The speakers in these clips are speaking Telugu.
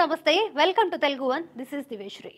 Namaste. Welcome to Telugu One. This is Diveshree.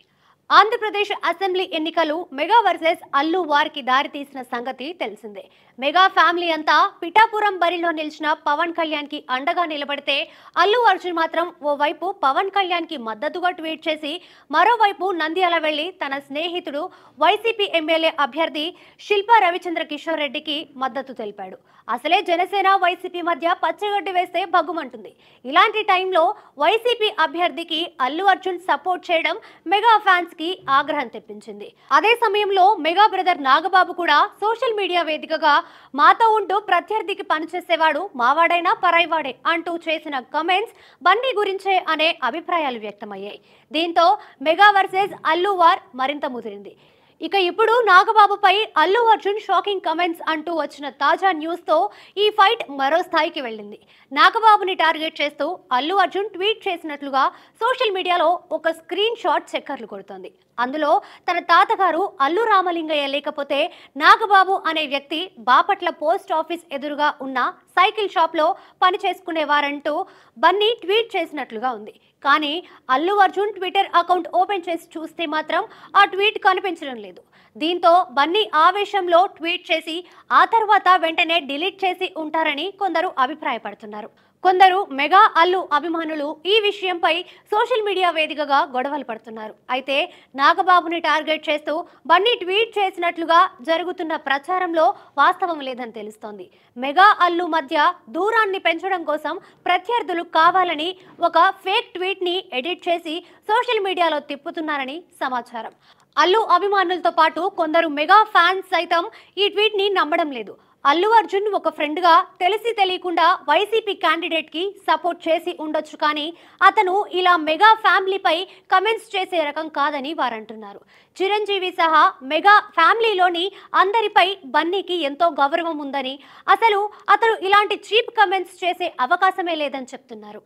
Andhra Pradesh assembly ఎన్నికలు మెగా వర్సెస్ అల్లు వారికి దారితీసిన సంగతి తెలిసిందే మెగా ఫ్యామిలీ అంతా పిఠాపురం బరిలో నిలిచిన పవన్ కళ్యాణ్ కి అండగా నిలబడితే అల్లు అర్జున్ మాత్రం ఓవైపు పవన్ కళ్యాణ్ కి మద్దతుగా ట్వీట్ చేసి మరోవైపు నంద్యాల వెళ్లి తన స్నేహితుడు వైసీపీ ఎమ్మెల్యే అభ్యర్థి శిల్పా రవిచంద్ర కిషోర్ రెడ్డికి మద్దతు తెలిపాడు అసలే జనసేన వైసీపీ మధ్య పచ్చగడ్డి వేస్తే భగ్గుమంటుంది ఇలాంటి టైంలో వైసీపీ అభ్యర్థికి అల్లు అర్జున్ సపోర్ట్ చేయడం మెగా ఫ్యాన్స్ కి ఆగ్రహం తెప్పించింది అదే సమయంలో మెగా బ్రదర్ నాగబాబు కూడా సోషల్ మీడియా వేదికగా మాతో ఉంటూ ప్రత్యర్థికి పనిచేసేవాడు మావాడైనా పరాయివాడే అంటూ చేసిన కమెంట్స్ బన్నీ గురించే అనే అభిప్రాయాలు వ్యక్తమయ్యాయి దీంతో మెగా వర్సెస్ అల్లు వార్ మరింత ముదిరింది ఇక ఇప్పుడు నాగబాబుపై అల్లు అర్జున్ షాకింగ్ కమెంట్స్ అంటూ వచ్చిన తాజా న్యూస్తో ఈ ఫైట్ మరో స్థాయికి వెళ్ళింది నాగబాబుని టార్గెట్ చేస్తూ అల్లు అర్జున్ ట్వీట్ చేసినట్లుగా సోషల్ మీడియాలో ఒక స్క్రీన్ షాట్ చక్కర్లు కొడుతోంది అందులో తన తాతగారు అల్లు రామలింగయ్య లేకపోతే నాగబాబు అనే వ్యక్తి బాపట్ల పోస్ట్ ఆఫీస్ ఎదురుగా ఉన్న సైకిల్ షాప్లో చేసుకునేవారంటూ బన్నీ ట్వీట్ చేసినట్లుగా ఉంది కానీ Allu Arjun Twitter account open చేసి చూస్తే మాత్రం ఆ ట్వీట్ కనిపించడం లేదు దీంతో బన్నీ ఆవేశంలో ట్వీట్ చేసి ఆ తర్వాత వెంటనే డిలీట్ చేసి ఉంటారని కొందరు అభిప్రాయపడుతున్నారు కొందరు మెగా అల్లు అభిమానులు ఈ విషయంపై సోషల్ మీడియా వేదికగా గొడవలు పడుతున్నారు అయితే నాగబాబుని టార్గెట్ చేస్తూ బన్నీ ట్వీట్ చేసినట్లుగా జరుగుతున్న ప్రచారంలో వాస్తవం లేదని తెలుస్తోంది మెగా అల్లు మధ్య దూరాన్ని పెంచడం కోసం ప్రత్యర్థులు కావాలని ఒక ఫేక్ ట్వీట్ని ఎడిట్ చేసి సోషల్ మీడియాలో తిప్పుతున్నారని సమాచారం అల్లు అభిమానులతో పాటు కొందరు మెగా ఫ్యాన్స్ సైతం ఈ ట్వీట్ని నమ్మడం లేదు అల్లు అర్జున్ ఒక ఫ్రెండ్గా తెలిసి తెలియకుండా వైసీపీ క్యాండిడేట్కి సపోర్ట్ చేసి ఉండొచ్చు కానీ అతను ఇలా మెగా ఫ్యామిలీపై కమెంట్స్ చేసే రకం కాదని వారంటున్నారు చిరంజీవి సహా మెగా ఫ్యామిలీలోని అందరిపై బన్నీకి ఎంతో గౌరవం ఉందని అసలు అతను ఇలాంటి చీప్ కమెంట్స్ చేసే అవకాశమే లేదని చెప్తున్నారు